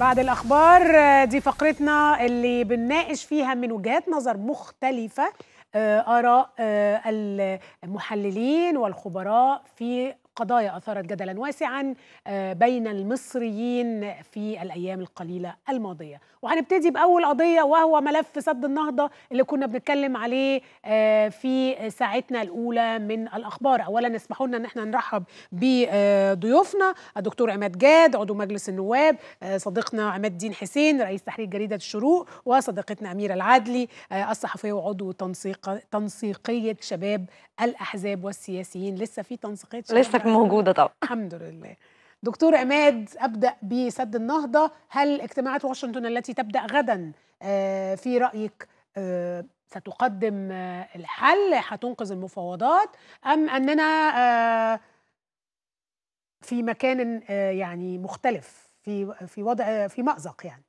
بعد الأخبار دي فقرتنا اللي بنناقش فيها من وجهات نظر مختلفة آه، آراء آه، المحللين والخبراء في قضايا اثارت جدلا واسعا آه، بين المصريين في الايام القليله الماضيه وهنبتدي باول قضيه وهو ملف سد النهضه اللي كنا بنتكلم عليه آه، في ساعتنا الاولى من الاخبار اولا اسمحوا لنا ان احنا نرحب بضيوفنا الدكتور عماد جاد عضو مجلس النواب آه، صديقنا عماد الدين حسين رئيس تحرير جريده الشروق وصديقتنا اميره العدلي الصحفيه وعضو تنسيق تنسيقيه شباب الاحزاب والسياسيين لسه في تنسيقات لسه موجوده طبعا الحمد لله دكتور عماد ابدا بسد النهضه هل اجتماعات واشنطن التي تبدا غدا آه، في رايك آه، ستقدم آه، الحل هتنقذ المفاوضات ام اننا في مكان يعني مختلف في في وضع في مأزق يعني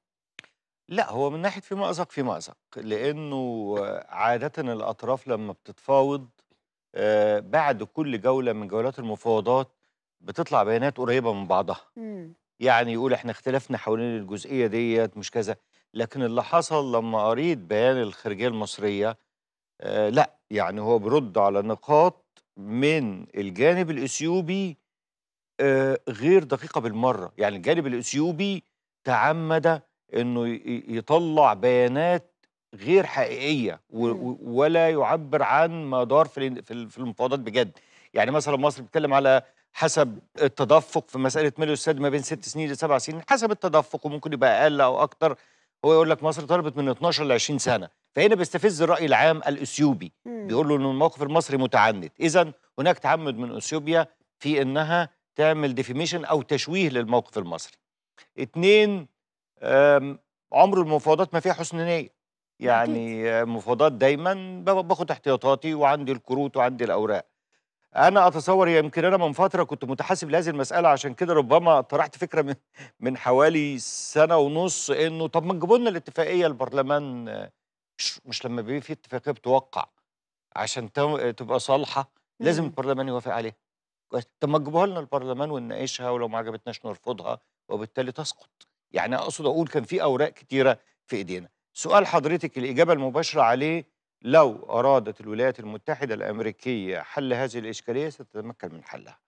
لا هو من ناحيه في مأزق في مأزق لانه عاده الاطراف لما بتتفاوض آه، بعد كل جوله من جولات المفاوضات بتطلع بيانات قريبه من بعضها يعني يقول احنا اختلفنا حوالين الجزئيه ديت مش كذا لكن اللي حصل لما قريت بيان الخارجيه المصريه آه، لا يعني هو برد على نقاط من الجانب الاثيوبي آه، غير دقيقه بالمره يعني الجانب الاثيوبي تعمد انه يطلع بيانات غير حقيقيه إمم. ولا يعبر عن ما دار في في المفاوضات بجد يعني مثلا مصر بتتكلم على حسب التدفق في مساله ميلو السد ما بين ست سنين لسبع سنين حسب التدفق وممكن يبقى اقل او اكتر هو يقول لك مصر طلبت من 12 ل 20 سنه فهنا بيستفز الراي العام الاثيوبي إمم. بيقول له ان الموقف المصري متعنت اذا هناك تعمد من اثيوبيا في انها تعمل ديفيميشن او تشويه للموقف المصري اتنين عمر المفاوضات ما فيها حسن نيه يعني مفاضات دايما باخد احتياطاتي وعندي الكروت وعندي الاوراق انا اتصور يمكن انا من فتره كنت متحاسب لهذه المساله عشان كده ربما طرحت فكره من من حوالي سنه ونص انه طب ما تجيبوا لنا الاتفاقيه البرلمان مش, مش لما بيبقى في اتفاقيه بتوقع عشان تبقى صالحه لازم البرلمان يوافق عليها طب ما تجيبوها لنا البرلمان ونناقشها ولو ما عجبتناش نرفضها وبالتالي تسقط يعني اقصد اقول كان في اوراق كتيره في ايدينا سؤال حضرتك الإجابة المباشرة عليه لو أرادت الولايات المتحدة الأمريكية حل هذه الإشكالية ستتمكن من حلها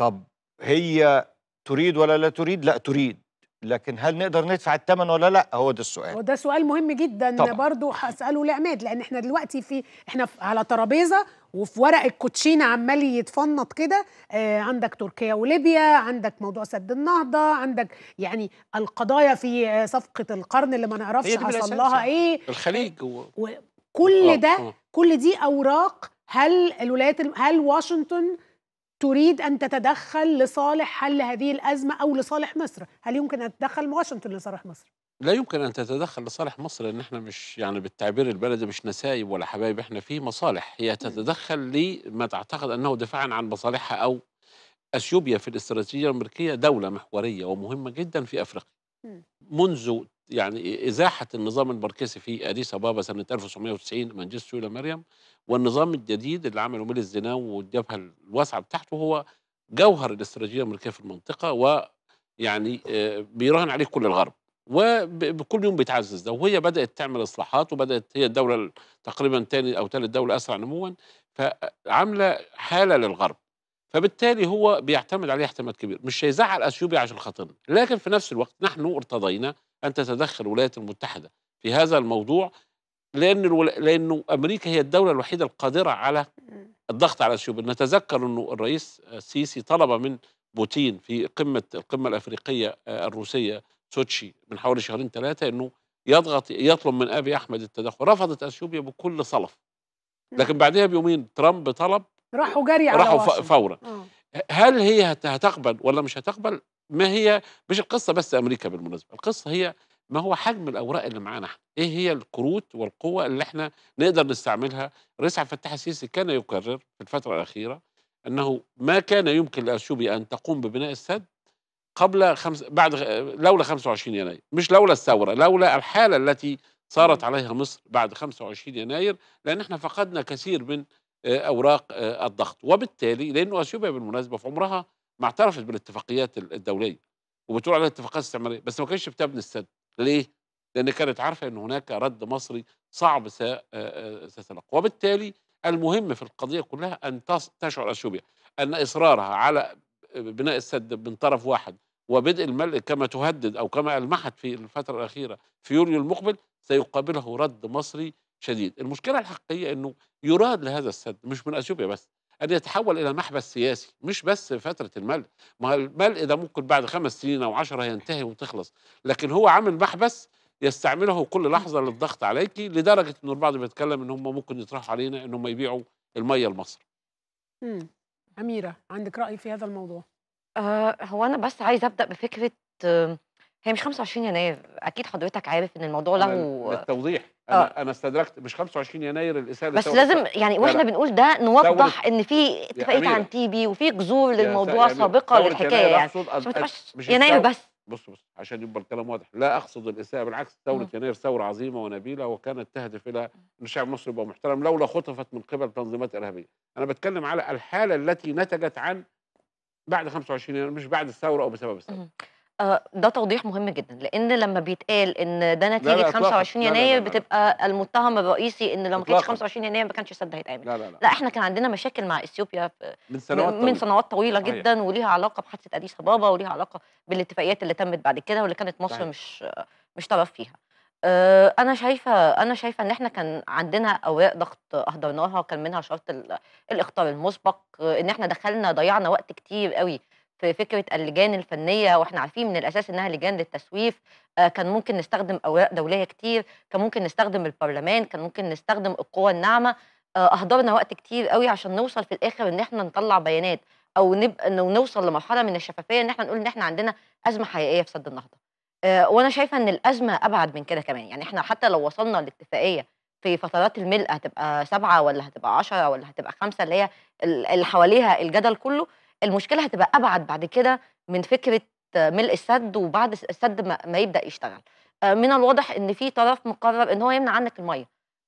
طب هي تريد ولا لا تريد؟ لا تريد لكن هل نقدر ندفع الثمن ولا لا هو ده السؤال وده سؤال مهم جدا طبعا. برضو هساله لعماد لان احنا دلوقتي في احنا على ترابيزه وفي ورق الكوتشينه عمال يتفنط كده آه عندك تركيا وليبيا عندك موضوع سد النهضه عندك يعني القضايا في آه، صفقه القرن اللي ما نعرفش حصل لها يعني. ايه الخليج آه، و... وكل آه، ده كل دي اوراق هل الولايات هل واشنطن تريد أن تتدخل لصالح حل هذه الأزمة أو لصالح مصر هل يمكن أن تتدخل واشنطن لصالح مصر؟ لا يمكن أن تتدخل لصالح مصر لأن احنا مش يعني بالتعبير البلدي مش نسايب ولا حبايب احنا في مصالح هي تتدخل لما تعتقد أنه دفاعا عن مصالحها أو أثيوبيا في الاستراتيجية الأمريكية دولة محورية ومهمة جدا في أفريقيا منذ يعني إزاحة النظام المركزي في أديس أبابا سنة 1990 مانجستو سويلا مريم والنظام الجديد اللي عمله ميل الزناو والجبهة الواسعة بتاعته هو جوهر الاستراتيجية الأمريكية في المنطقة ويعني آه، بيراهن عليه كل الغرب وكل يوم بيتعزز ده وهي بدأت تعمل إصلاحات وبدأت هي الدولة تقريبا ثاني أو ثالث دولة أسرع نموا فعاملة حالة للغرب فبالتالي هو بيعتمد عليه اعتماد كبير مش هيزعل اثيوبيا عشان خاطرنا لكن في نفس الوقت نحن ارتضينا ان تتدخل الولايات المتحده في هذا الموضوع لان الول... لانه امريكا هي الدوله الوحيده القادره على الضغط على اثيوبيا نتذكر انه الرئيس السيسي طلب من بوتين في قمه القمه الافريقيه آه، الروسيه سوتشي من حوالي شهرين ثلاثه انه يضغط يطلب من ابي احمد التدخل رفضت اثيوبيا بكل صلف لكن بعدها بيومين ترامب طلب راحوا جري على راحوا فورا آه. هل هي هتقبل ولا مش هتقبل ما هي مش القصه بس امريكا بالمناسبه القصه هي ما هو حجم الاوراق اللي معانا احنا ايه هي الكروت والقوه اللي احنا نقدر نستعملها الرئيس عبد الفتاح السيسي كان يكرر في الفتره الاخيره انه ما كان يمكن لاثيوبيا ان تقوم ببناء السد قبل خمس بعد لولا 25 يناير مش لولا الثوره لولا الحاله التي صارت عليها مصر بعد 25 يناير لان احنا فقدنا كثير من آه، اوراق آه، الضغط وبالتالي لانه اثيوبيا بالمناسبه في عمرها ما اعترفت بالاتفاقيات الدوليه وبتقول عليها الاتفاقات استعماريه بس ما كانتش بتبني السد ليه؟ لان كانت عارفه ان هناك رد مصري صعب ستلقى آه، آه، وبالتالي المهم في القضيه كلها ان تشعر اثيوبيا ان اصرارها على بناء السد من طرف واحد وبدء الملء كما تهدد او كما المحت في الفتره الاخيره في يوليو المقبل سيقابله رد مصري شديد المشكله الحقيقيه انه يراد لهذا السد مش من اثيوبيا بس أن يتحول إلى محبس سياسي مش بس فترة الملء ما الملء ده ممكن بعد خمس سنين أو عشرة ينتهي وتخلص لكن هو عامل محبس يستعمله كل لحظة للضغط عليكي لدرجة أن البعض بيتكلم أن هم ممكن يطرحوا علينا أن هم يبيعوا المية لمصر امم أميرة عندك رأي في هذا الموضوع؟ آه هو أنا بس عايزة أبدأ بفكرة آه، هي مش 25 يناير اكيد حضرتك عارف ان الموضوع له للتوضيح آه. انا أوه. انا استدركت مش 25 يناير الاساءه بس لازم يعني واحنا بنقول ده نوضح ان في اتفاقيه عن تيبي وفي جذور للموضوع سابقه للحكايه يعني مش يناير بس بص بص عشان يبقى الكلام واضح لا اقصد الاساءه بالعكس ثوره يناير ثوره عظيمه ونبيله وكانت تهدف الى ان الشعب المصري يبقى محترم لولا خطفت من قبل تنظيمات ارهابيه انا بتكلم على الحاله التي نتجت عن بعد 25 يناير مش بعد الثوره او بسبب الثوره آه، ده توضيح مهم جدا لان لما بيتقال ان ده نتيجه 25 يناير بتبقى المتهم الرئيسي ان لو ما كانش 25 يناير ما كانش السد هيتعمل لا, لا, لا. لا احنا كان عندنا مشاكل مع اثيوبيا من سنوات طويله من سنوات طويله صحيح. جدا وليها علاقه بحادثه اديس ابابا وليها علاقه بالاتفاقيات اللي تمت بعد كده واللي كانت مصر صحيح. مش مش طرف فيها آه، انا شايفه انا شايفه ان احنا كان عندنا اوراق ضغط اهدرناها كان منها شرط الاخطار المسبق آه، ان احنا دخلنا ضيعنا وقت كتير قوي في فكره اللجان الفنيه واحنا عارفين من الاساس انها لجان للتسويف آه، كان ممكن نستخدم اوراق دوليه كتير كان ممكن نستخدم البرلمان كان ممكن نستخدم القوى الناعمه آه، اهدرنا وقت كتير قوي عشان نوصل في الاخر ان احنا نطلع بيانات او نبقى نوصل لمرحله من الشفافيه ان احنا نقول ان احنا عندنا ازمه حقيقيه في سد النهضه آه، وانا شايفه ان الازمه ابعد من كده كمان يعني احنا حتى لو وصلنا لاتفاقيه في فترات الملء هتبقى سبعه ولا هتبقى عشرة ولا هتبقى خمسه اللي هي اللي حواليها الجدل كله المشكله هتبقى ابعد بعد كده من فكره ملء السد وبعد السد ما يبدا يشتغل آه، من الواضح ان في طرف مقرر ان هو يمنع عنك الميه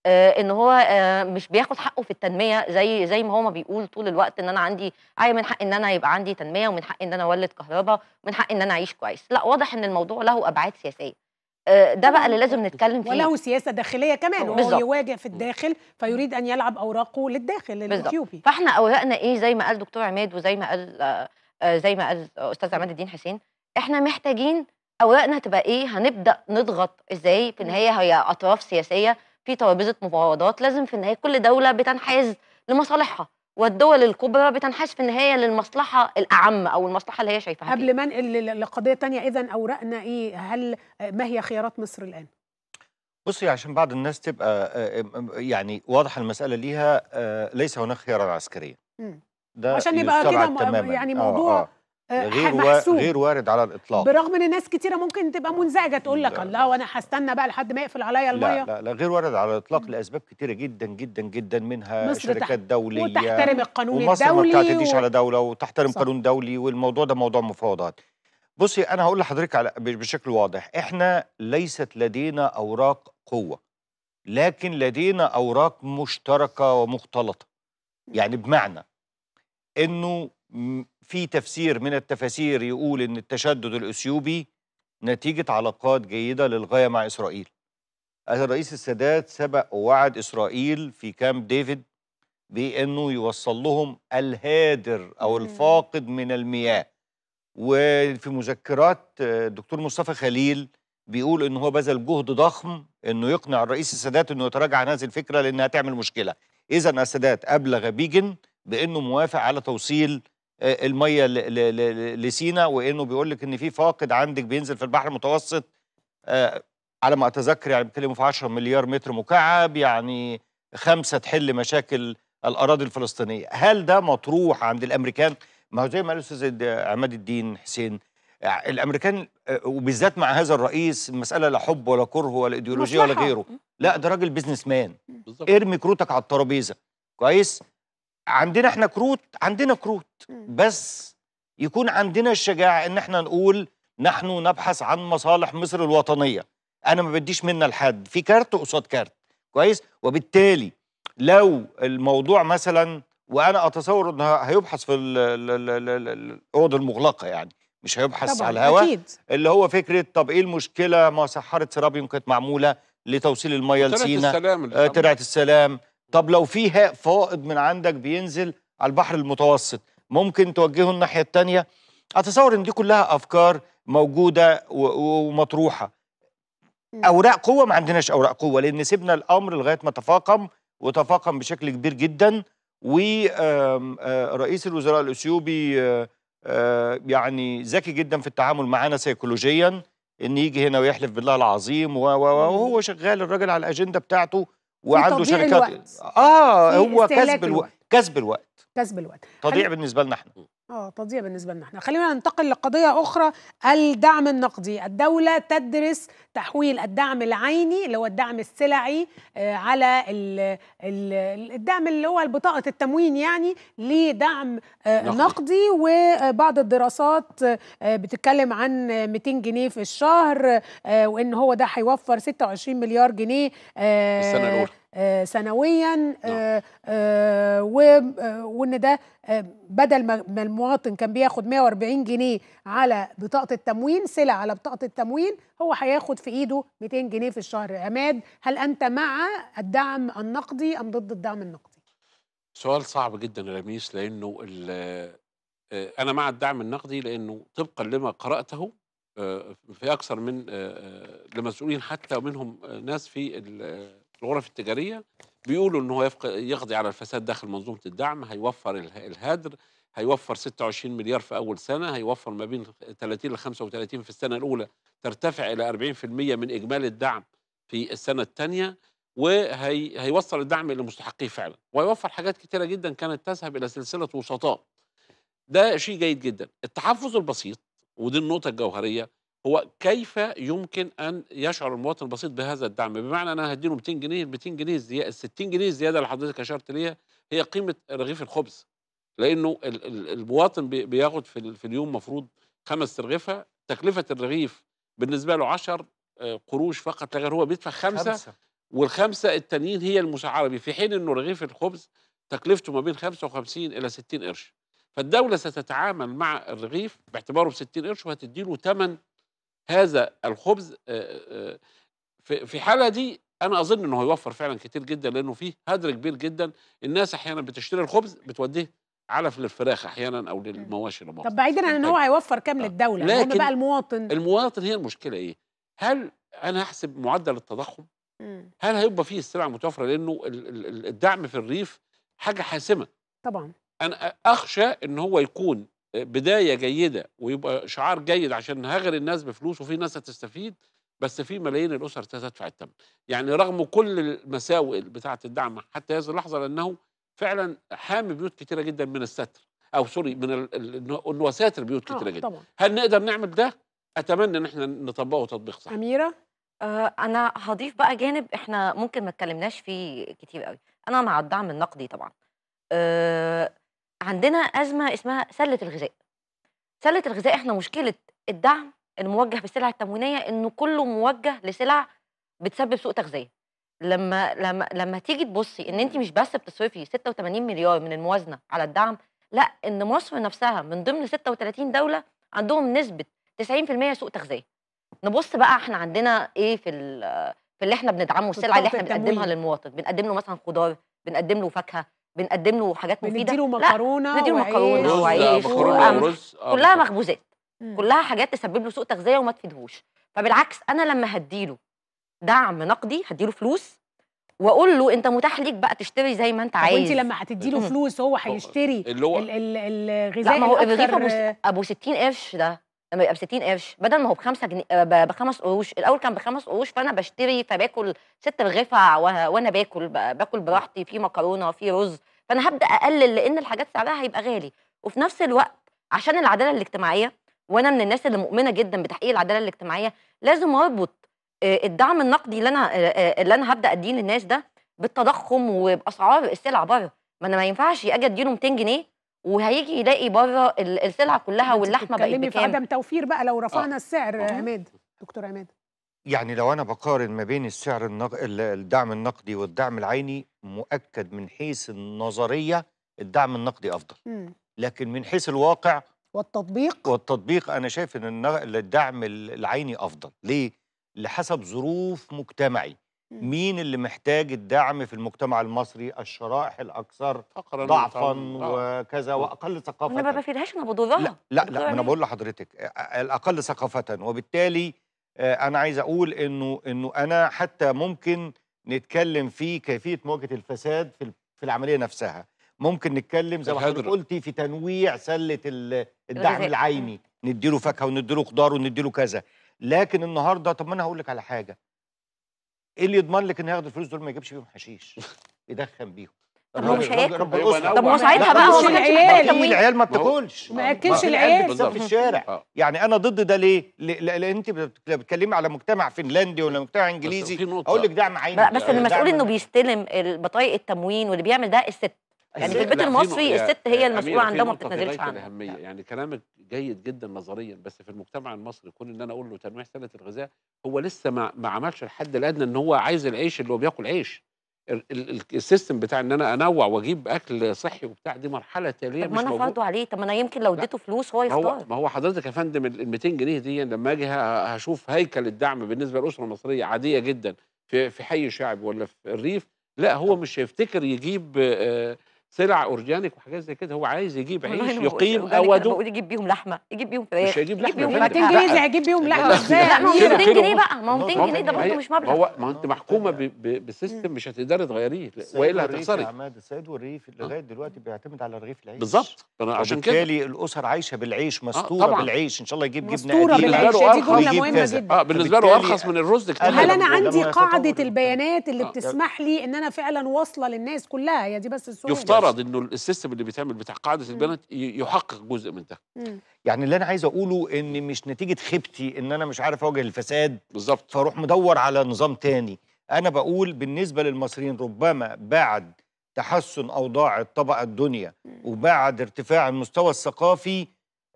آه، ان هو آه، مش بياخد حقه في التنميه زي زي ما هو ما بيقول طول الوقت ان انا عندي اي أيوة، من حق ان انا يبقى عندي تنميه ومن حق ان انا اولد كهرباء ومن حق ان انا اعيش كويس لا واضح ان الموضوع له ابعاد سياسيه آه، ده بقى اللي لازم نتكلم فيه وله سياسه داخليه كمان وهو يواجه في الداخل فيريد ان يلعب اوراقه للداخل الاثيوبي فاحنا اوراقنا ايه زي ما قال دكتور عماد وزي ما قال آه، آه، زي ما قال استاذ عماد الدين حسين احنا محتاجين اوراقنا تبقى ايه هنبدا نضغط ازاي في النهايه هي اطراف سياسيه في ترابيزه مفاوضات لازم في النهايه كل دوله بتنحاز لمصالحها والدول الكبرى بتنحاز في النهايه للمصلحه الاعم او المصلحه اللي هي شايفاها قبل ما انقل لقضيه ثانيه اذا اوراقنا ايه هل ما هي خيارات مصر الان بصي عشان بعض الناس تبقى آه، آه، آه، يعني واضحه المساله ليها ليس هناك خيارات عسكريه ده عشان يبقى كده يعني موضوع آه آه. آه، غير محسوب. غير وارد على الاطلاق برغم ان ناس كتيره ممكن تبقى منزعجه تقول لك الله وانا هستنى بقى لحد ما يقفل عليا الميه لا لا, لا غير وارد على الاطلاق لاسباب كتيره جدا جدا جدا منها مصر شركات دوليه وتحترم القانون ومصر الدولي ومصر ما بتعتديش و... على دوله وتحترم صح. قانون دولي والموضوع ده موضوع مفاوضات بصي انا هقول لحضرتك على بشكل واضح احنا ليست لدينا اوراق قوه لكن لدينا اوراق مشتركه ومختلطه يعني بمعنى انه في تفسير من التفاسير يقول ان التشدد الاثيوبي نتيجه علاقات جيده للغايه مع اسرائيل. الرئيس السادات سبق ووعد اسرائيل في كامب ديفيد بانه يوصل لهم الهادر او الفاقد من المياه. وفي مذكرات الدكتور مصطفى خليل بيقول ان هو بذل جهد ضخم انه يقنع الرئيس السادات انه يتراجع عن هذه الفكره لانها تعمل مشكله. اذا السادات ابلغ بيجن بانه موافق على توصيل آه، الميه لسينا وانه بيقول لك ان في فاقد عندك بينزل في البحر المتوسط آه، على ما اتذكر يعني بيتكلموا في 10 مليار متر مكعب يعني خمسه تحل مشاكل الاراضي الفلسطينيه، هل ده مطروح عند الامريكان؟ ما هو زي ما قال الاستاذ عماد الدين حسين آه، الامريكان وبالذات مع هذا الرئيس المساله لا حب ولا كره ولا ايديولوجيه ولا غيره، لا ده راجل بيزنس مان ارمي كروتك على الترابيزه كويس؟ عندنا احنا كروت عندنا كروت بس يكون عندنا الشجاعه ان احنا نقول نحن نبحث عن مصالح مصر الوطنيه انا ما بديش منا لحد في كارت قصاد كارت كويس وبالتالي لو الموضوع مثلا وانا اتصور ان هيبحث في الاوضه المغلقه يعني مش هيبحث طبعًا على الهواء اللي هو فكره طب ايه المشكله ما صحاره سرابيوم كانت معموله لتوصيل الميه لسينا ترعه السلام ترعه آه، السلام طب لو في فائض من عندك بينزل على البحر المتوسط ممكن توجهه الناحيه الثانيه اتصور ان دي كلها افكار موجوده ومطروحه اوراق قوه ما عندناش اوراق قوه لان سيبنا الامر لغايه ما تفاقم وتفاقم بشكل كبير جدا ورئيس آه، الوزراء الاثيوبي آه، آه، يعني ذكي جدا في التعامل معانا سيكولوجيا ان يجي هنا ويحلف بالله العظيم وهو شغال الراجل على الاجنده بتاعته وعنده شركات الوقت. اه هو كسب الوقت كسب الوقت كسب الوقت تضييع بالنسبه لنا احنا آه تضييع بالنسبة لنا احنا خلينا ننتقل لقضية أخرى الدعم النقدي الدولة تدرس تحويل الدعم العيني اللي هو الدعم السلعي آه، على الدعم اللي هو بطاقة التموين يعني لدعم آه، نقدي. نقدي وبعض الدراسات آه، بتتكلم عن 200 جنيه في الشهر وإن هو ده هيوفر 26 مليار جنيه السنة الأولى آه، سنويا آه، نعم. آه، وان ده بدل ما المواطن كان بياخد 140 جنيه على بطاقه التموين سلع على بطاقه التموين هو هياخد في ايده 200 جنيه في الشهر عماد هل انت مع الدعم النقدي ام ضد الدعم النقدي سؤال صعب جدا يا لميس لانه انا مع الدعم النقدي لانه طبقا لما قراته في اكثر من لمسؤولين حتى منهم ناس في الغرف التجاريه بيقولوا ان هو يقضي على الفساد داخل منظومه الدعم هيوفر الهدر هيوفر 26 مليار في اول سنه هيوفر ما بين 30 ل 35 في السنه الاولى ترتفع الى 40% من اجمالي الدعم في السنه الثانيه وهيوصل الدعم لمستحقيه مستحقيه فعلا وهيوفر حاجات كتيره جدا كانت تذهب الى سلسله وسطاء ده شيء جيد جدا التحفظ البسيط ودي النقطه الجوهريه هو كيف يمكن ان يشعر المواطن البسيط بهذا الدعم بمعنى انا هديله 200 جنيه ال 200 جنيه زياده ال 60 جنيه الزياده اللي حضرتك اشرت ليها هي قيمه رغيف الخبز لانه المواطن بياخد في اليوم مفروض خمس رغيفه تكلفه الرغيف بالنسبه له 10 آه، قروش فقط لا غير هو بيدفع خمسه, خمسة. والخمسه التانيين هي المسعره في حين انه رغيف الخبز تكلفته ما بين 55 الى 60 قرش فالدوله ستتعامل مع الرغيف باعتباره ب 60 قرش وهتدي له ثمن هذا الخبز آه، آه، في الحاله دي انا اظن انه هيوفر فعلا كتير جدا لانه فيه هدر كبير جدا الناس احيانا بتشتري الخبز بتوديه علف للفراخ احيانا او للمواشي طب بعيدا عن ان هو طيب. هيوفر كام للدوله آه. لكن بقى المواطن المواطن هي المشكله ايه هل انا هحسب معدل التضخم هل هيبقى فيه السلع متوفره لانه الدعم في الريف حاجه حاسمه طبعا انا اخشى ان هو يكون آه، بدايه جيده ويبقى شعار جيد عشان هغري الناس بفلوس وفي ناس هتستفيد بس في ملايين الاسر تدفع الثمن يعني رغم كل المساوئ بتاعه الدعم حتى هذه اللحظه لانه فعلا حامي بيوت كتيره جدا من الستر او سوري من انه وساتر بيوت آه، كتيره آه جدا طبعا. هل نقدر نعمل ده اتمنى ان احنا نطبقه تطبيق صح اميره آه انا هضيف بقى جانب احنا ممكن ما اتكلمناش فيه كتير قوي انا مع الدعم النقدي طبعا آه عندنا أزمة اسمها سلة الغذاء سلة الغذاء احنا مشكلة الدعم الموجه بالسلع التموينية إنه كله موجه لسلع بتسبب سوء تغذية لما لما لما تيجي تبصي ان انت مش بس بتصرفي 86 مليار من الموازنه على الدعم لا ان مصر نفسها من ضمن 36 دوله عندهم نسبه 90% سوء تغذيه نبص بقى احنا عندنا ايه في في اللي احنا بندعمه السلعه اللي احنا بنقدمها للمواطن بنقدم له مثلا خضار بنقدم له فاكهه بنقدم له حاجات مفيده بنديله مكرونه بنديله مكرونه وعيش ورز كلها مخبوزات كلها حاجات تسبب له سوء تغذيه وما تفيدهوش فبالعكس انا لما هديله دعم نقدي هديله فلوس واقول له انت متاح ليك بقى تشتري زي ما انت عايز وانت لما هتديله فلوس هو هيشتري اللي هو الغذاء لا ما هو الرغيف ابو 60 قرش ده لما يبقى ب 60 قرش بدل ما هو بخمسة جنيه آه، بخمس قروش الاول كان بخمس قروش فانا بشتري فباكل ست رغفع وانا باكل باكل براحتي في مكرونه في رز فانا هبدا اقلل لان الحاجات سعرها هيبقى غالي وفي نفس الوقت عشان العداله الاجتماعيه وانا من الناس اللي مؤمنه جدا بتحقيق العداله الاجتماعيه لازم اربط آه، الدعم النقدي اللي انا آه، اللي انا هبدا اديه للناس ده بالتضخم وباسعار السلع بره ما انا ما ينفعش اجي اديله 200 جنيه وهيجي يلاقي بره السلعه كلها واللحمه بقت بكام في عدم توفير بقى لو رفعنا آه. السعر آه. عماد دكتور عماد يعني لو انا بقارن ما بين السعر النق... الدعم النقدي والدعم العيني مؤكد من حيث النظريه الدعم النقدي افضل م. لكن من حيث الواقع والتطبيق والتطبيق انا شايف ان الدعم العيني افضل ليه لحسب ظروف مجتمعي مين اللي محتاج الدعم في المجتمع المصري الشرائح الاكثر ضعفا آه. وكذا واقل ثقافه انا ما بفيدهاش انا بضوضها لا لا, لا انا بقول لحضرتك الاقل ثقافه وبالتالي آه، انا عايز اقول انه انه انا حتى ممكن نتكلم في كيفيه مواجهه الفساد في في العمليه نفسها ممكن نتكلم زي ما حضرتك قلتي في تنويع سله الدعم العيني نديله فاكهه ونديله خضار ونديله كذا لكن النهارده طب ما انا هقول لك على حاجه ايه اللي يضمن لك ان ياخد الفلوس دول ما يجيبش بيهم حشيش يدخن بيهم طب هو مش هياكل طب هو ساعتها بقى هو العيال العيال ما بتاكلش ما ياكلش العيال بالظبط في الشارع اه. يعني انا ضد ده ليه؟ لان انت بتتكلمي على مجتمع فنلندي ولا مجتمع انجليزي اقول لك دعم عيني بس المسؤول يعني انه بيستلم بطايق التموين واللي بيعمل ده الست يعني في البيت المصري الست هي المسؤوله عن ده وما بتتنازلش عنه الاهميه يعني كلامك جيد جدا نظريا بس في المجتمع المصري كون ان انا اقول له تنويع سنه الغذاء هو لسه ما, ما عملش الحد الادنى ان هو عايز العيش اللي هو بياكل عيش السيستم بتاع ان انا انوع واجيب اكل صحي وبتاع دي مرحله تاليه مش ما انا فرضه عليه طب ما انا يمكن لو اديته فلوس هو يختار ما هو, حضرتك يا فندم ال 200 جنيه دي لما اجي هشوف هيكل الدعم بالنسبه للاسره المصريه عاديه جدا في في حي شعبي ولا في الريف لا هو مش هيفتكر يجيب آه سلع اورجانيك وحاجات زي كده هو عايز يجيب عيش يقيم اوده يجيب بيهم لحمه يجيب بيهم فراخ مش هيجيب لحمه 200 جنيه هيجيب بيهم لحمه ازاي لا ما هو 200 جنيه بقى ما هو 200 جنيه ده برضه مش مبلغ هو ما انت محكومه بسيستم مش هتقدري تغيريه والا هتخسري عماد السيد والريف لغايه دلوقتي بيعتمد على رغيف العيش بالظبط عشان كده وبالتالي الاسر عايشه بالعيش مستوره بالعيش ان شاء الله يجيب جبنه بالعيش دي جمله مهمه جدا بالنسبه له ارخص من الرز كتير هل انا عندي قاعده البيانات اللي بتسمح لي ان انا فعلا واصله للناس كلها هي دي بس السؤال يفترض انه السيستم اللي بيتعمل بتاع قاعده البيانات يحقق جزء من ده يعني اللي انا عايز اقوله ان مش نتيجه خيبتي ان انا مش عارف اواجه الفساد بالظبط فاروح مدور على نظام تاني انا بقول بالنسبه للمصريين ربما بعد تحسن اوضاع الطبقه الدنيا وبعد ارتفاع المستوى الثقافي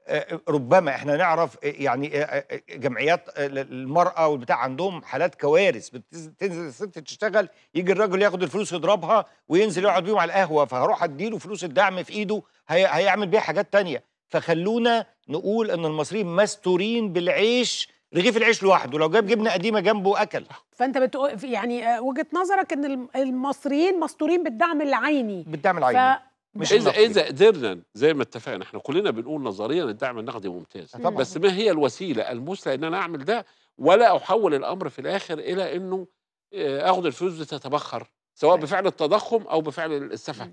آه، آه، ربما احنا نعرف آه، يعني جمعيات المراه والبتاع عندهم حالات كوارث بتنزل الست تشتغل يجي الراجل ياخد الفلوس يضربها وينزل يقعد بيهم على القهوه فهروح اديله فلوس الدعم في ايده هيعمل بيها حاجات تانية فخلونا نقول ان المصريين مستورين بالعيش رغيف العيش لوحده لو جاب جبنه قديمه جنبه اكل فانت بتقول يعني وجهه نظرك ان المصريين مستورين بالدعم العيني بالدعم العيني مش اذا اذا قدرنا زي ما اتفقنا احنا كلنا بنقول نظريا الدعم النقدي ممتاز طبعا. بس ما هي الوسيله المثلى ان انا اعمل ده ولا احول الامر في الاخر الى انه آه، اخد الفلوس بتتبخر سواء طيب. بفعل التضخم او بفعل السفه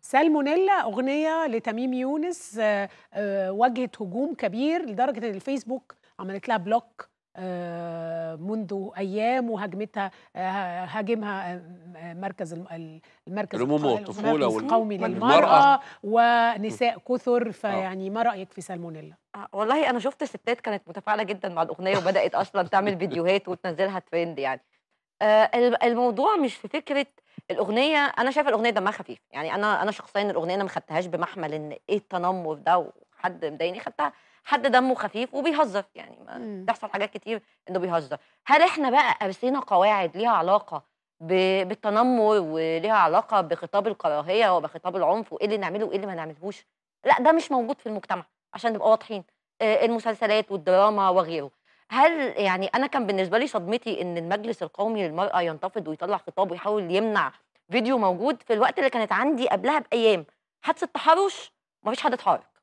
سالمونيلا أغنية لتميم يونس آه، آه، واجهت هجوم كبير لدرجة أن الفيسبوك عملت لها بلوك آه، منذ ايام وهجمتها آه، هاجمها آه، مركز المركز الامومه الطفوله القومي للمراه ونساء كثر فيعني ما رايك في سالمونيلا والله انا شفت ستات كانت متفاعله جدا مع الاغنيه وبدات اصلا تعمل فيديوهات وتنزلها ترند يعني الموضوع مش في فكره الاغنيه انا شايفه الاغنيه دمها خفيف يعني انا انا شخصيا الاغنيه انا ما خدتهاش بمحمل ان ايه التنمر ده وحد مضايقني خدتها حد دمه خفيف وبيهزر يعني بتحصل حاجات كتير انه بيهزر هل احنا بقى قابلنا قواعد ليها علاقه بالتنمر وليها علاقه بخطاب الكراهيه وبخطاب العنف وايه اللي نعمله وايه اللي ما نعملهوش لا ده مش موجود في المجتمع عشان نبقى واضحين آه، المسلسلات والدراما وغيره هل يعني انا كان بالنسبه لي صدمتي ان المجلس القومي للمراه ينتفض ويطلع خطاب ويحاول يمنع فيديو موجود في الوقت اللي كانت عندي قبلها بايام حادثه تحرش مفيش حد اتحرك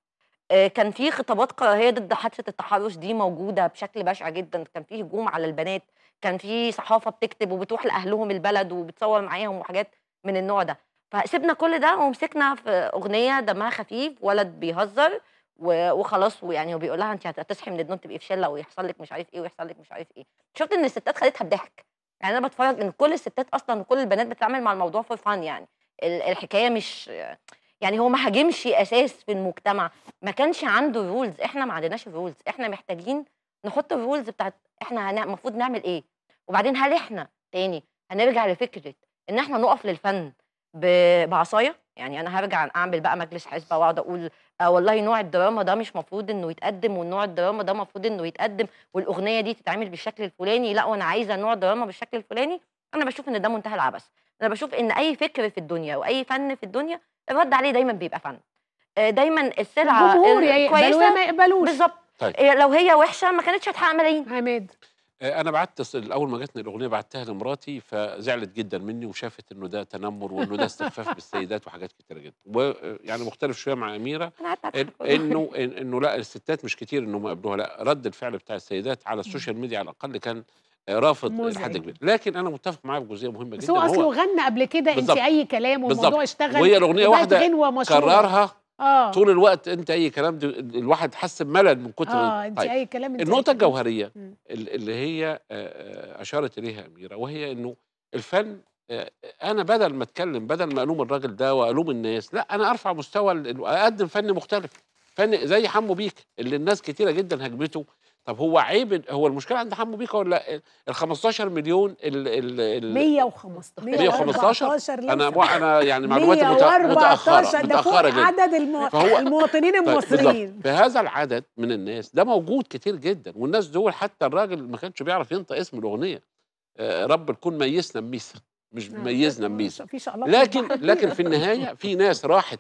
آه، كان في خطابات كراهيه ضد حادثه التحرش دي موجوده بشكل بشع جدا كان في هجوم على البنات كان في صحافه بتكتب وبتروح لاهلهم البلد وبتصور معاهم وحاجات من النوع ده فسيبنا كل ده ومسكنا في اغنيه دمها خفيف ولد بيهزر وخلاص ويعني وبيقول لها انت هتصحي من النوم تبقي في شله ويحصل لك مش عارف ايه ويحصل لك مش عارف ايه شفت ان الستات خدتها بضحك يعني انا بتفرج ان كل الستات اصلا وكل البنات بتتعامل مع الموضوع فور فان يعني الحكايه مش يعني هو ما هاجمش اساس في المجتمع ما كانش عنده رولز احنا ما عندناش رولز احنا محتاجين نحط الرولز بتاعت احنا المفروض نعمل ايه وبعدين هل احنا تاني هنرجع لفكره ان احنا نقف للفن بعصايه يعني انا هرجع اعمل بقى مجلس حزب واقعد اقول آه والله نوع الدراما ده مش مفروض انه يتقدم والنوع الدراما ده مفروض انه يتقدم والاغنيه دي تتعمل بالشكل الفلاني لا وانا عايزه نوع دراما بالشكل الفلاني انا بشوف ان ده منتهى العبث انا بشوف ان اي فكر في الدنيا واي فن في الدنيا الرد عليه دايما بيبقى فن آه، دايما السلعه يعني، كويسه ما يقبلوش بالظبط طيب. إيه، لو هي وحشه ما كانتش هتحقق ملايين عماد آه، انا بعت اول ما جاتني الاغنيه بعتها لمراتي فزعلت جدا مني وشافت انه ده تنمر وانه ده استخفاف بالسيدات وحاجات كتيره جدا ويعني مختلف شويه مع اميره انه انه لا الستات مش كتير انهم يقبلوها لا رد الفعل بتاع السيدات على السوشيال ميديا على الاقل كان رافض لحد كبير لكن انا متفق معاه في جزئيه مهمه جدا هو اصله غنى قبل كده انت اي كلام والموضوع اشتغل وهي الاغنيه واحده كررها آه. طول الوقت انت اي كلام دي الواحد حس بملل من كتر اه طيب. انت طيب. اي كلام انت النقطه الجوهريه اللي هي آه، آه، اشارت اليها اميره وهي انه الفن آه، انا بدل ما اتكلم بدل ما الوم الراجل ده والوم الناس لا انا ارفع مستوى اقدم فن مختلف فن زي حمو بيك اللي الناس كتيره جدا هجمته طب هو عيب هو المشكله عند حمو بيكا ولا إيه؟ ال 15 مليون ال ال 115 115 انا انا يعني معلوماتي متاخره ده فوق عدد المو... فهو المواطنين طيب، المصريين هذا العدد من الناس ده موجود كتير جدا والناس دول حتى الراجل ما كانش بيعرف ينطق اسم الاغنيه آه، رب الكون ميسنا بميسا مش نعم. ميزنا بميسا لكن لكن في النهايه في ناس راحت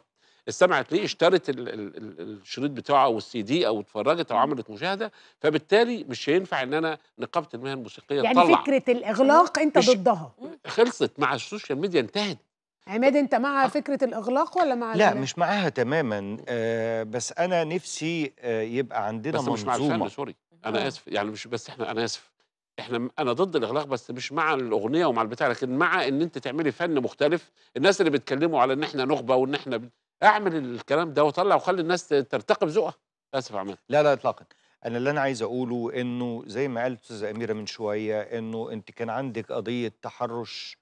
استمعت ليه اشترت ال ال الشريط بتاعه او السي دي او اتفرجت او عملت مشاهده فبالتالي مش هينفع ان انا نقابه المهن الموسيقيه يعني تطلع. فكره الاغلاق انت ضدها خلصت مع السوشيال ميديا انتهت عماد انت مع فكره الاغلاق ولا مع لا مش معاها تماما آه بس انا نفسي آه يبقى عندنا بس منظومه بس مش مع الفن سوري انا آه. اسف يعني مش بس احنا انا اسف احنا انا ضد الاغلاق بس مش مع الاغنيه ومع البتاع لكن مع ان انت تعملي فن مختلف الناس اللي بيتكلموا على ان احنا نخبه وان احنا اعمل الكلام ده وطلع وخلي الناس ترتقي بذوقها اسف عمان لا لا اطلاقا انا اللي انا عايز اقوله انه زي ما قالت استاذه اميره من شويه انه انت كان عندك قضيه تحرش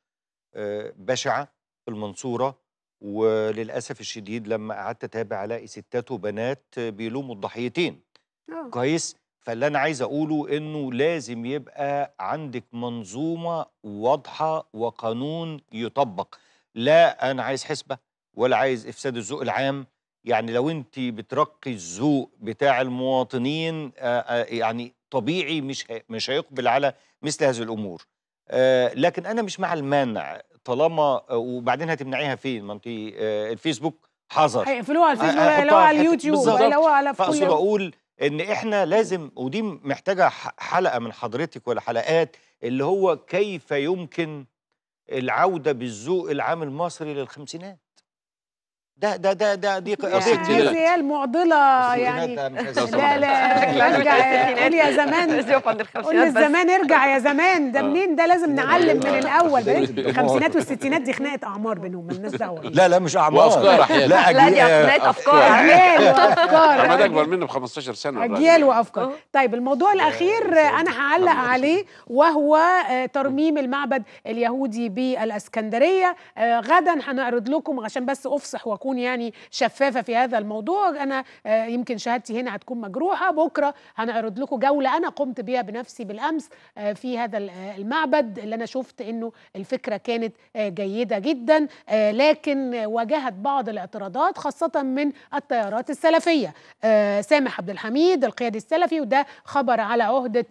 آه، بشعه في المنصوره وللاسف الشديد لما قعدت اتابع الاقي ستات وبنات بيلوموا الضحيتين آه. كويس فاللي انا عايز اقوله انه لازم يبقى عندك منظومه واضحه وقانون يطبق لا انا عايز حسبه ولا عايز افساد الذوق العام يعني لو انت بترقي الذوق بتاع المواطنين آه، آه، يعني طبيعي مش مش هيقبل على مثل هذه الامور آه، لكن انا مش مع المانع طالما وبعدين هتمنعيها فين ما انت الفيسبوك حظر هيقفلوها على الفيسبوك هيلاقوها على اليوتيوب هيلاقوها على فاقصد اقول ان احنا لازم ودي محتاجه حلقه من حضرتك ولا حلقات اللي هو كيف يمكن العوده بالذوق العام المصري للخمسينات ده ده ده ده دي قضيه يعني يعني هي المعضله يعني لا لا ارجع قول يا زمان قول الزمان ارجع يا زمان ده آه. منين ده لازم نعلم من الاول الخمسينات والستينات دي خناقه اعمار بينهم مالناش دعوه لا لا مش اعمار وافكار احيانا لا لا دي خناقه افكار اجيال وافكار حماد اكبر مني ب 15 سنه اجيال وافكار طيب الموضوع الاخير انا هعلق عليه وهو آه، ترميم المعبد اليهودي بالاسكندريه آه، غدا هنعرض لكم عشان بس افصح أكون يعني شفافة في هذا الموضوع أنا آه، يمكن شهادتي هنا هتكون مجروحة بكرة هنعرض لكم جولة أنا قمت بيها بنفسي بالأمس آه، في هذا آه، المعبد اللي أنا شفت أنه الفكرة كانت جيدة جدا لكن واجهت بعض الاعتراضات خاصة من التيارات السلفية سامح عبد الحميد القيادي السلفي وده خبر على عهدة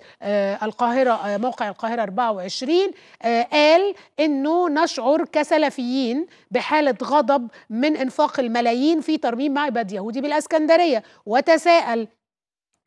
القاهرة موقع القاهرة 24 قال أنه نشعر كسلفيين بحالة غضب من انفراد انفاق الملايين في ترميم معبد يهودي بالاسكندريه وتساءل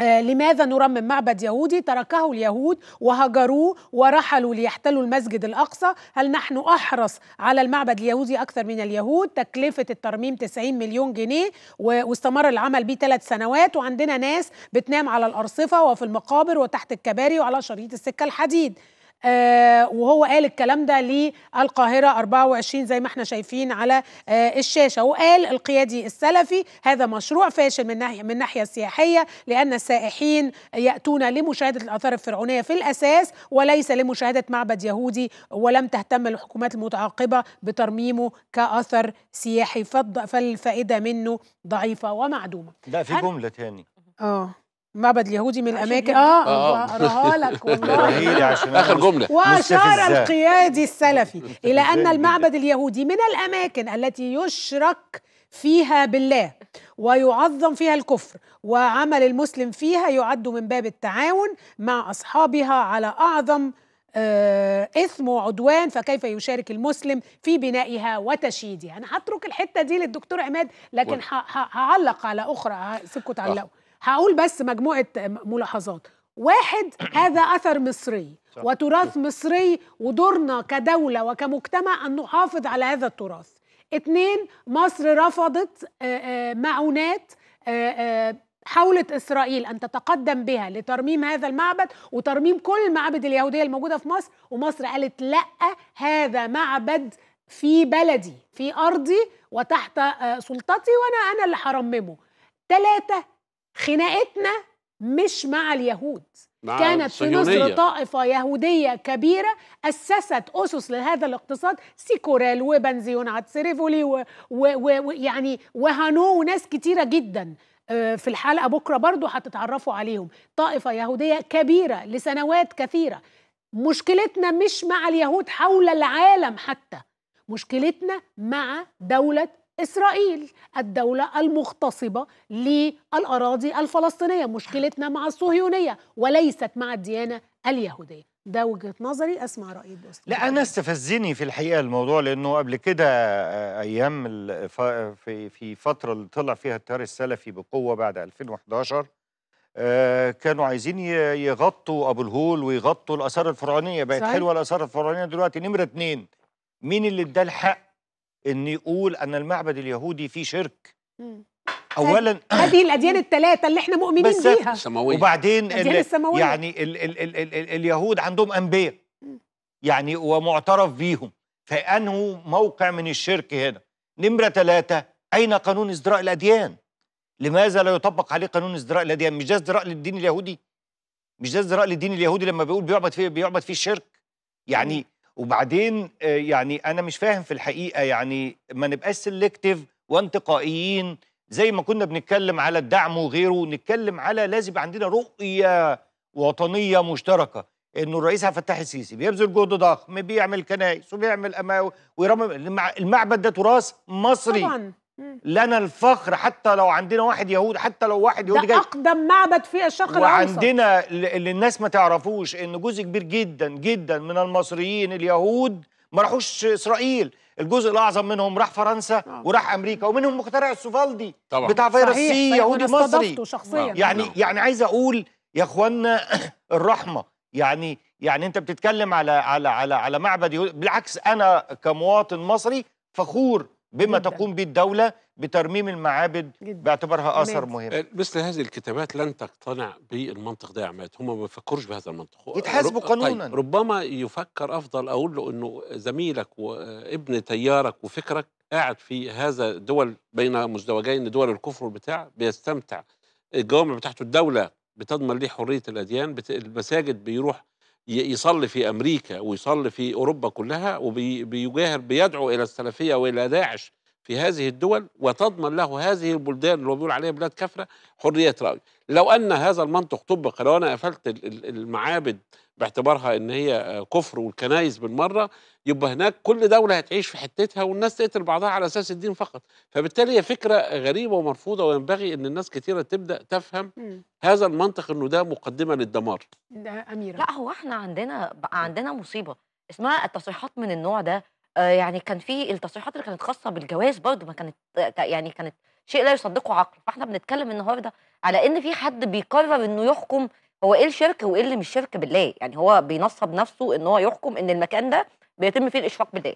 آه، لماذا نرمم معبد يهودي تركه اليهود وهجروه ورحلوا ليحتلوا المسجد الأقصى هل نحن أحرص على المعبد اليهودي أكثر من اليهود تكلفة الترميم 90 مليون جنيه واستمر العمل به ثلاث سنوات وعندنا ناس بتنام على الأرصفة وفي المقابر وتحت الكباري وعلى شريط السكة الحديد آه، وهو قال الكلام ده للقاهرة 24 زي ما احنا شايفين على آه، الشاشة وقال القيادي السلفي هذا مشروع فاشل من ناحية, من ناحية سياحية لأن السائحين يأتون لمشاهدة الآثار الفرعونية في الأساس وليس لمشاهدة معبد يهودي ولم تهتم الحكومات المتعاقبة بترميمه كأثر سياحي فالفائدة منه ضعيفة ومعدومة لا في جملة تاني اه معبد اليهودي من الاماكن اه, آه. اقراها آه. آه، لك والله عشان اخر جمله واشار القيادي السلفي الى ان المعبد اليهودي من الاماكن التي يشرك فيها بالله ويعظم فيها الكفر وعمل المسلم فيها يعد من باب التعاون مع اصحابها على اعظم آه اثم وعدوان فكيف يشارك المسلم في بنائها وتشييدها انا هترك الحته دي للدكتور عماد لكن هعلق على اخرى سيبكم تعلقوا هقول بس مجموعه ملاحظات واحد هذا اثر مصري وتراث مصري ودورنا كدوله وكمجتمع ان نحافظ على هذا التراث اتنين مصر رفضت آه، آه، معونات آه، حاولت اسرائيل ان تتقدم بها لترميم هذا المعبد وترميم كل المعابد اليهوديه الموجوده في مصر ومصر قالت لا هذا معبد في بلدي في ارضي وتحت سلطتي وانا انا اللي هرممه ثلاثه خناقتنا مش مع اليهود مع كانت في نصر طائفة يهودية كبيرة أسست أسس لهذا الاقتصاد سيكورال وبنزيون عتسريفولي ويعني وهانو وناس كتيرة جدا آه، في الحلقة بكرة برضو هتتعرفوا عليهم طائفة يهودية كبيرة لسنوات كثيرة مشكلتنا مش مع اليهود حول العالم حتى مشكلتنا مع دولة إسرائيل الدولة المغتصبة للأراضي الفلسطينية مشكلتنا مع الصهيونية وليست مع الديانة اليهودية ده وجهه نظري اسمع راي الدوست لا انا استفزني في الحقيقه الموضوع لانه قبل كده آه، ايام في في فتره اللي طلع فيها التيار السلفي بقوه بعد 2011 آه، كانوا عايزين يغطوا ابو الهول ويغطوا الاثار الفرعونيه بقت حلوه الاثار الفرعونيه دلوقتي نمره اتنين مين اللي ادى الحق ان يقول ان المعبد اليهودي فيه شرك اولا هذه الاديان الثلاثه اللي احنا مؤمنين بيها السماوية. وبعدين السماوية. يعني ال ال الـ الـ الـ اليهود عندهم انبياء يعني ومعترف بيهم فانه موقع من الشرك هنا نمره ثلاثة اين قانون ازدراء الاديان لماذا لا يطبق عليه قانون ازدراء الاديان مش ده ازدراء للدين اليهودي مش ده ازدراء للدين اليهودي لما بيقول بيعبد فيه بيعبد فيه الشرك يعني وبعدين آه، يعني انا مش فاهم في الحقيقه يعني ما نبقاش سلكتيف وانتقائيين زي ما كنا بنتكلم على الدعم وغيره نتكلم على لازم عندنا رؤيه وطنيه مشتركه انه الرئيس عبد الفتاح السيسي بيبذل جهد ضخم بيعمل كنايس وبيعمل اماوي ويرمم المعبد ده تراث مصري طبعا لنا الفخر حتى لو عندنا واحد يهودي حتى لو واحد يهودي جاي اقدم معبد في الشرق الاوسط وعندنا اللي الناس ما تعرفوش ان جزء كبير جدا جدا من المصريين اليهود ما راحوش اسرائيل الجزء الاعظم منهم راح فرنسا آه. وراح امريكا ومنهم مخترع السوفالدي طبعا بتاع فيروس سي يهودي مصري شخصيا آه. يعني آه. يعني عايز اقول يا اخوانا الرحمه يعني يعني انت بتتكلم على على على على معبد يهودي بالعكس انا كمواطن مصري فخور بما جداً. تقوم به الدولة بترميم المعابد جداً. باعتبارها أثر مهم أه، مثل هذه الكتابات لن تقتنع بالمنطق ده يا عماد هم ما بيفكروش بهذا المنطق يتحاسبوا رب... قانونا طيب ربما يفكر أفضل أقول له أنه زميلك وابن تيارك وفكرك قاعد في هذا دول بين مزدوجين دول الكفر والبتاع بيستمتع الجوامع بتاعته الدولة بتضمن ليه حرية الأديان بت... المساجد بيروح يصلي في امريكا ويصلي في اوروبا كلها وبيجاهر بيدعو الى السلفيه والى داعش في هذه الدول وتضمن له هذه البلدان اللي بيقول عليها بلاد كافره حريه راي لو ان هذا المنطق طبق لو انا قفلت المعابد باعتبارها ان هي آه، كفر والكنايس بالمره يبقى هناك كل دوله هتعيش في حتتها والناس تقتل بعضها على اساس الدين فقط فبالتالي هي فكره غريبه ومرفوضه وينبغي ان الناس كثيره تبدا تفهم هذا المنطق انه ده مقدمه للدمار ده اميره لا هو احنا عندنا بقى عندنا مصيبه اسمها التصريحات من النوع ده آه، يعني كان في التصريحات اللي كانت خاصه بالجواز برضه ما كانت آه، يعني كانت شيء لا يصدقه عقل فاحنا بنتكلم النهارده على ان في حد بيقرر انه يحكم هو ايه الشرك وايه اللي مش شرك بالله يعني هو بينصب نفسه ان هو يحكم ان المكان ده بيتم فيه الاشراك بالله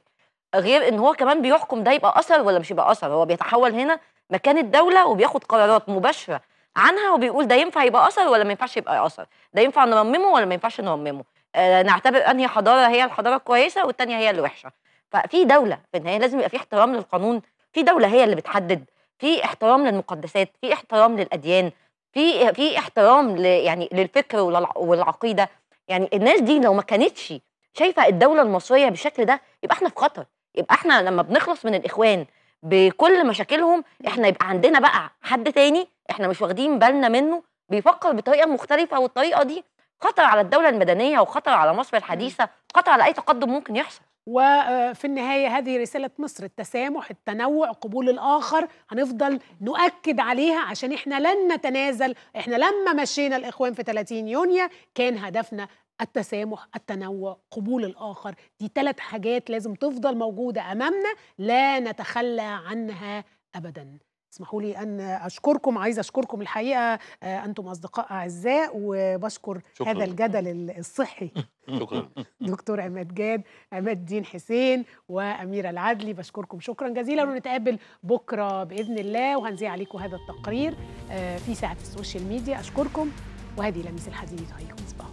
غير ان هو كمان بيحكم ده يبقى اثر ولا مش يبقى اثر هو بيتحول هنا مكان الدوله وبياخد قرارات مباشره عنها وبيقول ده ينفع يبقى اثر ولا ما ينفعش يبقى اثر ده ينفع نرممه ولا ما ينفعش نرممه آه نعتبر انهي حضاره هي الحضاره الكويسه والثانيه هي اللي وحشه ففي دوله في النهايه لازم يبقى في احترام للقانون في دوله هي اللي بتحدد في احترام للمقدسات في احترام للاديان في في احترام ل يعني للفكر والعقيده يعني الناس دي لو ما كانتش شايفه الدوله المصريه بالشكل ده يبقى احنا في خطر يبقى احنا لما بنخلص من الاخوان بكل مشاكلهم احنا يبقى عندنا بقى حد تاني احنا مش واخدين بالنا منه بيفكر بطريقه مختلفه والطريقه دي خطر على الدوله المدنيه وخطر على مصر الحديثه خطر على اي تقدم ممكن يحصل وفي النهاية هذه رسالة مصر التسامح التنوع قبول الآخر هنفضل نؤكد عليها عشان إحنا لن نتنازل إحنا لما مشينا الإخوان في 30 يونيو كان هدفنا التسامح التنوع قبول الآخر دي ثلاث حاجات لازم تفضل موجودة أمامنا لا نتخلى عنها أبداً اسمحوا لي ان اشكركم عايز اشكركم الحقيقه آه، انتم اصدقاء اعزاء وبشكر شكرا. هذا الجدل الصحي شكرا دكتور عماد جاد عماد الدين حسين واميره العدلي بشكركم شكرا جزيلا ونتقابل بكره باذن الله وهنذيع عليكم هذا التقرير آه، في ساعه السوشيال ميديا اشكركم وهذه لمس الحديد هيكم صباح